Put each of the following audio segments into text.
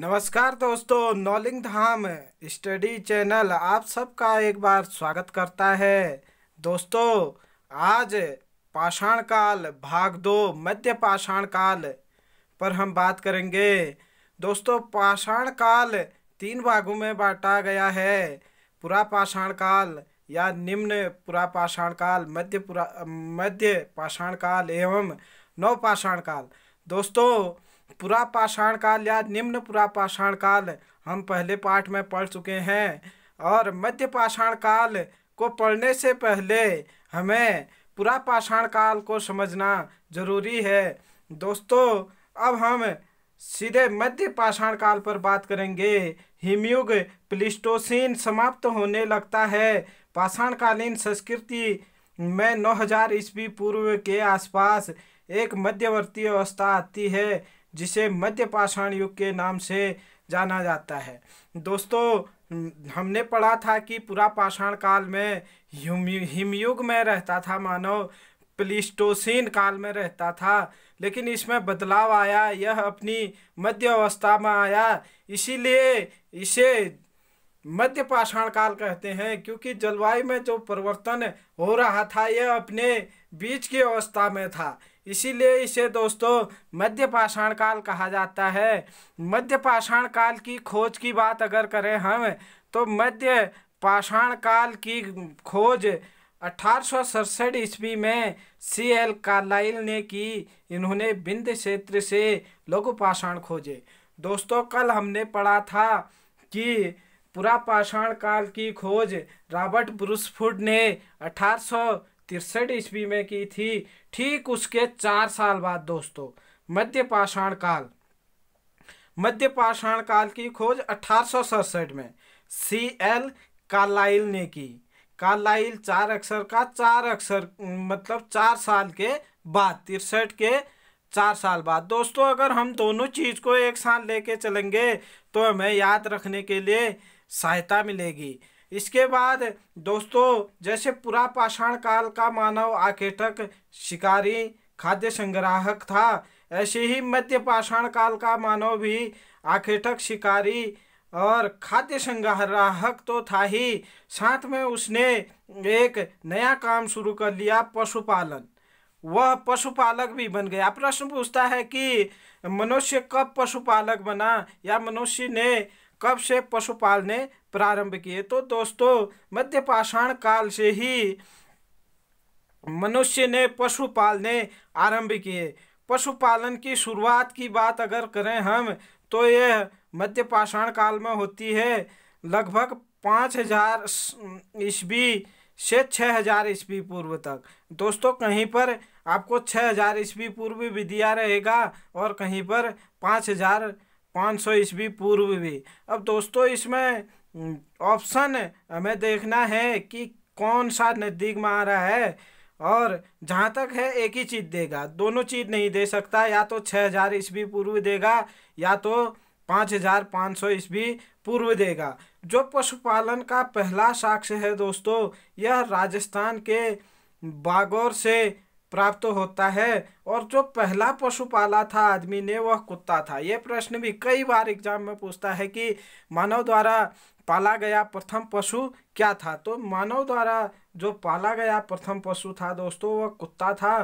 नमस्कार दोस्तों नौलिंग धाम study channel आप सबका एक बार स्वागत करता है दोस्तों आज पाषाण काल भाग दो मध्य पाषाण काल पर हम बात करेंगे दोस्तों पाषाण काल तीन भागों में बांटा गया है पुरा पाषाण काल या निम्न पुरा पाषाण काल मध्य पुरा मध्य पाषाण काल एवं नव पाषाण काल दोस्तों पुरापाषाण काल या निम्न पुरापाषाण काल हम पहले पाठ में पढ़ चुके हैं और मध्य पाषाण काल को पढ़ने से पहले हमें पुरापाषाण काल को समझना जरूरी है दोस्तों अब हम सीधे मध्य पाषाण काल पर बात करेंगे हिमयुग प्लिस्टोसिन समाप्त होने लगता है पाषाणकालीन संस्कृति में 9000 ईस्वी पूर्व के आसपास एक मध्यवर्ती अवस्था आती है जिसे मध्य पाषाण युग के नाम से जाना जाता है दोस्तों हमने पढ़ा था कि पूरा पाषाण काल में हिमयुग में रहता था मानव प्लिस्टोसिन काल में रहता था लेकिन इसमें बदलाव आया यह अपनी मध्य अवस्था में आया इसीलिए इसे मध्य पाषाण काल कहते हैं क्योंकि जलवायु में जो परिवर्तन हो रहा था यह अपने बीच की अवस्था में था इसीलिए इसे दोस्तों मध्य पाषाण काल कहा जाता है मध्य पाषाण काल की खोज की बात अगर करें हम तो मध्य पाषाण काल की खोज अठारह सौ ईस्वी में सी एल कार्लाइल ने की इन्होंने बिंद क्षेत्र से लघु पाषाण खोजे दोस्तों कल हमने पढ़ा था कि पुरा पाषाण काल की खोज रॉबर्ट ब्रूसफुड ने अठारह तिरसठ ईस्वी में की थी ठीक उसके चार साल बाद दोस्तों मध्य पाषाण काल मध्य पाषाण काल की खोज अठारह में सी एल कालाइल ने की कालाइल चार अक्षर का चार अक्षर मतलब चार साल के बाद तिरसठ के चार साल बाद दोस्तों अगर हम दोनों चीज़ को एक साथ लेके चलेंगे तो हमें याद रखने के लिए सहायता मिलेगी इसके बाद दोस्तों जैसे पूरा पाषाण काल का मानव आकेटक शिकारी खाद्य संग्राहक था ऐसे ही मध्य पाषाण काल का मानव भी आकेटक शिकारी और खाद्य संग्राहक तो था ही साथ में उसने एक नया काम शुरू कर लिया पशुपालन वह पशुपालक भी बन गया प्रश्न पूछता है कि मनुष्य कब पशुपालक बना या मनुष्य ने कब से पशुपाल ने प्रारंभ किए तो दोस्तों मध्य पाषाण काल से ही मनुष्य ने पशुपाल ने आरंभ किए पशुपालन की शुरुआत की बात अगर करें हम तो यह मध्य पाषाण काल में होती है लगभग पाँच हजार ईस्वी से छः हजार ईस्वी पूर्व तक दोस्तों कहीं पर आपको छः हजार ईस्वी पूर्व भी दिया रहेगा और कहीं पर पाँच हजार पाँच सौ ईस्वी पूर्व भी अब दोस्तों इसमें ऑप्शन हमें देखना है कि कौन सा नज़दीक में आ रहा है और जहाँ तक है एक ही चीज़ देगा दोनों चीज़ नहीं दे सकता या तो छः हज़ार ईस्वी पूर्व देगा या तो पाँच हज़ार पाँच सौ ईस्वी पूर्व देगा जो पशुपालन का पहला साक्ष्य है दोस्तों यह राजस्थान के बागौर से प्राप्त होता है और जो पहला पशु पाला था आदमी ने वह कुत्ता था ये प्रश्न भी कई बार एग्जाम में पूछता है कि मानव द्वारा पाला गया प्रथम पशु क्या था तो मानव द्वारा जो पाला गया प्रथम पशु था दोस्तों वह कुत्ता था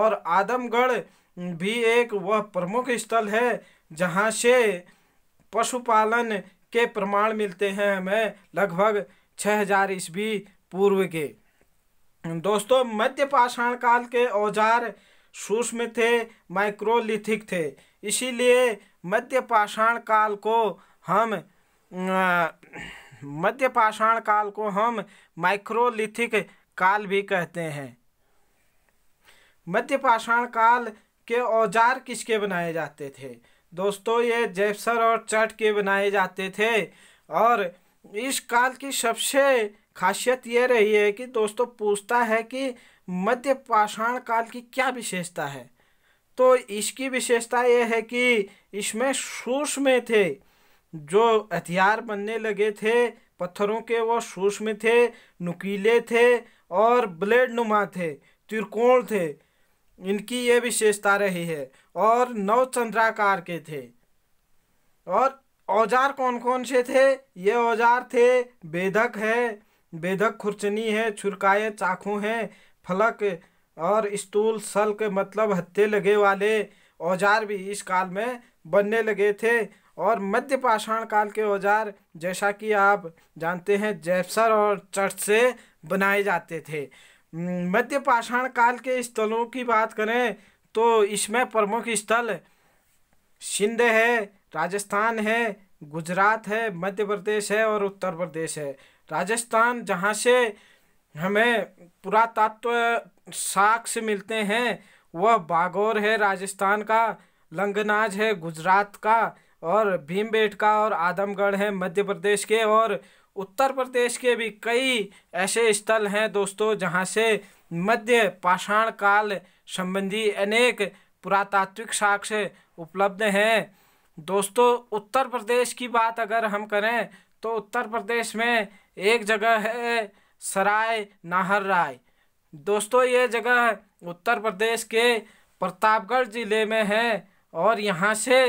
और आदमगढ़ भी एक वह प्रमुख स्थल है जहाँ से पशुपालन के प्रमाण मिलते हैं हमें लगभग छः हजार ईस्वी पूर्व के दोस्तों मध्य पाषाण काल के औजार सूक्ष्म थे माइक्रोलिथिक थे इसीलिए मध्य पाषाण काल को हम मध्य पाषाण काल को हम माइक्रोलिथिक काल भी कहते हैं मध्य पाषाण काल के औजार किसके बनाए जाते थे दोस्तों ये जैसर और चट के बनाए जाते थे और इस काल की सबसे खासियत ये रही है कि दोस्तों पूछता है कि मध्य पाषाण काल की क्या विशेषता है तो इसकी विशेषता ये है कि इसमें सूक्ष्म थे जो हथियार बनने लगे थे पत्थरों के वो सूक्ष्म थे नुकीले थे और ब्लेड नुमा थे त्रिकोण थे इनकी ये विशेषता रही है और नौ चंद्राकार के थे और औजार कौन कौन से थे ये औजार थे बेधक है बेधक खुरचनी है छुरकाए चाकू हैं फलक और स्तूल सल्क मतलब हत्ते लगे वाले औजार भी इस काल में बनने लगे थे और मध्य पाषाण काल के औजार जैसा कि आप जानते हैं जैपसर और चट से बनाए जाते थे मध्य पाषाण काल के स्थलों की बात करें तो इसमें प्रमुख स्थल सिंध है राजस्थान है गुजरात है मध्य प्रदेश है और उत्तर प्रदेश है राजस्थान जहाँ से हमें पुरातत्व साक्ष्य मिलते हैं वह बागौर है राजस्थान का लंगनाज है गुजरात का और का और आदमगढ़ है मध्य प्रदेश के और उत्तर प्रदेश के भी कई ऐसे स्थल हैं दोस्तों जहाँ से मध्य पाषाण काल संबंधी अनेक पुरातात्विक साक्ष्य उपलब्ध हैं दोस्तों उत्तर प्रदेश की बात अगर हम करें तो उत्तर प्रदेश में एक जगह है सराय नाहर राय दोस्तों ये जगह उत्तर प्रदेश के प्रतापगढ़ ज़िले में है और यहाँ से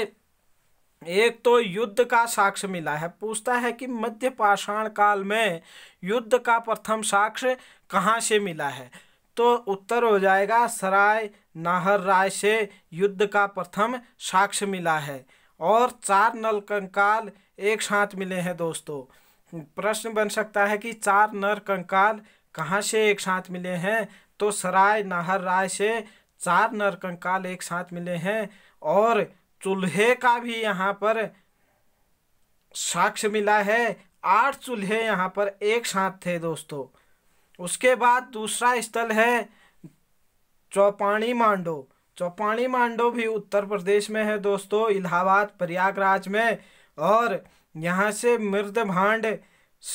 एक तो युद्ध का साक्ष्य मिला है पूछता है कि मध्य पाषाण काल में युद्ध का प्रथम साक्ष्य कहाँ से मिला है तो उत्तर हो जाएगा सराय नाहर राय से युद्ध का प्रथम साक्ष्य मिला है और चार नलकंकाल एक साथ मिले हैं दोस्तों प्रश्न बन सकता है कि चार नर कंकाल कहाँ से एक साथ मिले हैं तो सराय नाहर राय से चार नर कंकाल एक साथ मिले हैं और चूल्हे का भी यहाँ पर साक्ष्य मिला है आठ चूल्हे यहाँ पर एक साथ थे दोस्तों उसके बाद दूसरा स्थल है चौपाणी मांडो चौपाणी मांडो भी उत्तर प्रदेश में है दोस्तों इलाहाबाद प्रयागराज में और यहाँ से मृद भांड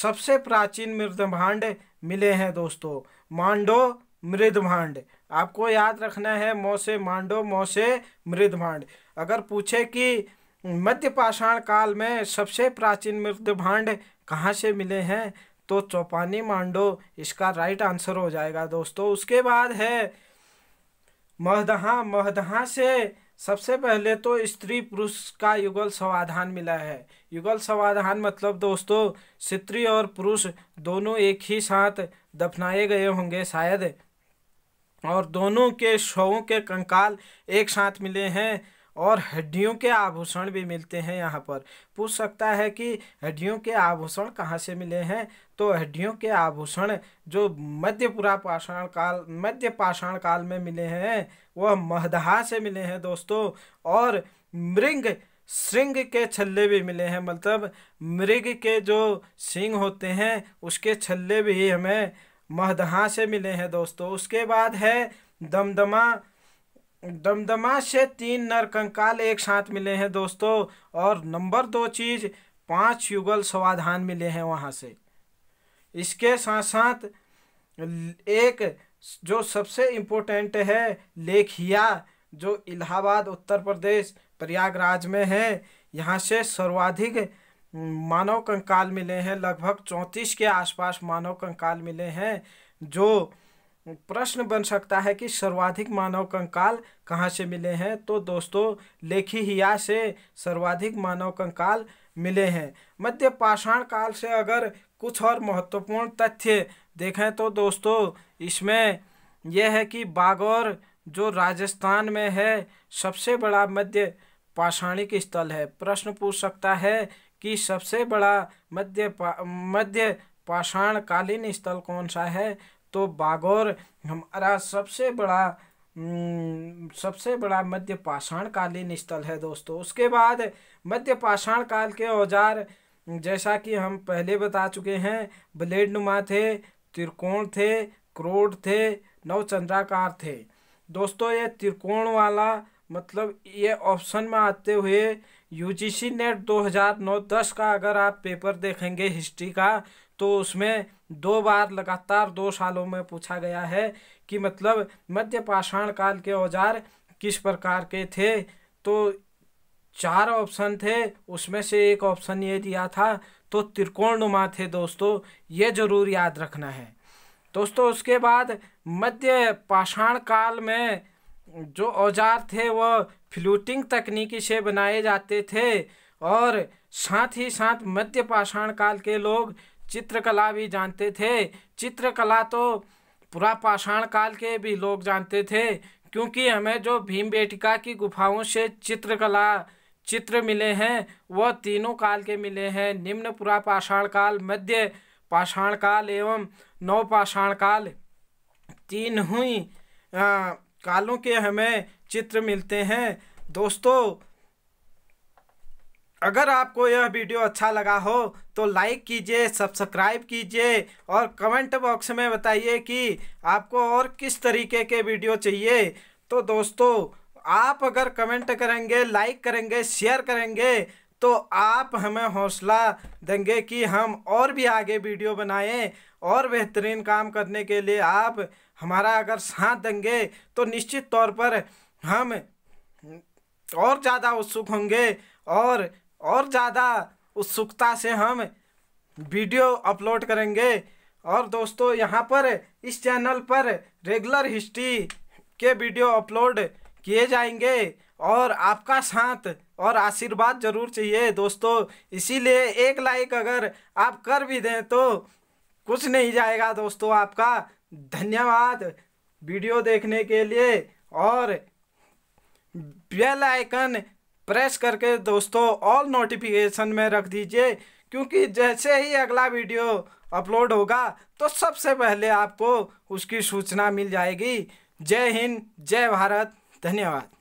सबसे प्राचीन मृद भांड मिले हैं दोस्तों मांडो मृद भांड आपको याद रखना है मौ से मांडो मौ से मृद भांड अगर पूछे कि मध्य पाषाण काल में सबसे प्राचीन मृद भांड कहाँ से मिले हैं तो चौपानी मांडो इसका राइट आंसर हो जाएगा दोस्तों उसके बाद है महदहा महदहा से सबसे पहले तो स्त्री पुरुष का युगल समाधान मिला है युगल समाधान मतलब दोस्तों स्त्री और पुरुष दोनों एक ही साथ दफनाए गए होंगे शायद और दोनों के शवों के कंकाल एक साथ मिले हैं और हड्डियों के आभूषण भी मिलते हैं यहाँ पर पूछ सकता है कि हड्डियों के आभूषण कहाँ से मिले हैं तो हड्डियों के आभूषण जो मध्य पुरा पाषाण काल मध्य पाषाण काल में मिले हैं वह महदहा से मिले हैं दोस्तों और मृंग श्रृंग के छल्ले भी मिले हैं मतलब मृग के जो सिंग होते हैं उसके छल्ले भी हमें महदहा से मिले हैं दोस्तों उसके बाद है दमदमा दमदमा से तीन नर कंकाल एक साथ मिले हैं दोस्तों और नंबर दो चीज़ पांच युगल स्वाधान मिले हैं वहाँ से इसके साथ साथ एक जो सबसे इम्पोर्टेंट है लेखिया जो इलाहाबाद उत्तर प्रदेश प्रयागराज में है यहाँ से सर्वाधिक मानव कंकाल मिले हैं लगभग चौंतीस के आसपास मानव कंकाल मिले हैं जो प्रश्न बन सकता है कि सर्वाधिक मानव कंकाल कहाँ से मिले हैं तो दोस्तों लेखीहिया से सर्वाधिक मानव कंकाल मिले हैं मध्य पाषाण काल से अगर कुछ और महत्वपूर्ण तथ्य देखें तो दोस्तों इसमें यह है कि बागौर जो राजस्थान में है सबसे बड़ा मध्य पाषाणिक स्थल है प्रश्न पूछ सकता है कि सबसे बड़ा मध्य पा, मध्य पाषाणकालीन स्थल कौन सा है तो बागौर हमारा सबसे बड़ा हम्म, सबसे बड़ा मध्य पाषाण कालीन स्थल है दोस्तों उसके बाद मध्य पाषाण काल के औजार जैसा कि हम पहले बता चुके हैं ब्लेड नुमा थे त्रिकोण थे क्रोड थे नवचंद्राकार थे दोस्तों ये त्रिकोण वाला मतलब ये ऑप्शन में आते हुए यूजीसी नेट 2009-10 का अगर आप पेपर देखेंगे हिस्ट्री का तो उसमें दो बार लगातार दो सालों में पूछा गया है कि मतलब मध्य पाषाण काल के औजार किस प्रकार के थे तो चार ऑप्शन थे उसमें से एक ऑप्शन ये दिया था तो त्रिकोणनुमा थे दोस्तों ये ज़रूर याद रखना है दोस्तों उसके बाद मध्य पाषाण काल में जो औजार थे वह फ्लूटिंग तकनीकी से बनाए जाते थे और साथ ही साथ मध्य पाषाण काल के लोग चित्रकला भी जानते थे चित्रकला तो पूरा पाषाण काल के भी लोग जानते थे क्योंकि हमें जो भीम बेटिका की गुफाओं से चित्रकला चित्र मिले हैं वह तीनों काल के मिले हैं निम्न पुरा पाषाण काल मध्य पाषाण काल एवं नव पाषाण काल तीन हुई आ, कालों के हमें चित्र मिलते हैं दोस्तों अगर आपको यह वीडियो अच्छा लगा हो तो लाइक कीजिए सब्सक्राइब कीजिए और कमेंट बॉक्स में बताइए कि आपको और किस तरीके के वीडियो चाहिए तो दोस्तों आप अगर कमेंट करेंगे लाइक करेंगे शेयर करेंगे तो आप हमें हौसला देंगे कि हम और भी आगे वीडियो बनाएं और बेहतरीन काम करने के लिए आप हमारा अगर साथ देंगे तो निश्चित तौर पर हम और ज़्यादा उत्सुक होंगे और और ज़्यादा उत्सुकता से हम वीडियो अपलोड करेंगे और दोस्तों यहाँ पर इस चैनल पर रेगुलर हिस्ट्री के वीडियो अपलोड किए जाएंगे और आपका साथ और आशीर्वाद ज़रूर चाहिए दोस्तों इसीलिए एक लाइक अगर आप कर भी दें तो कुछ नहीं जाएगा दोस्तों आपका धन्यवाद वीडियो देखने के लिए और बेल आइकन प्रेस करके दोस्तों ऑल नोटिफिकेशन में रख दीजिए क्योंकि जैसे ही अगला वीडियो अपलोड होगा तो सबसे पहले आपको उसकी सूचना मिल जाएगी जय हिंद जय भारत धन्यवाद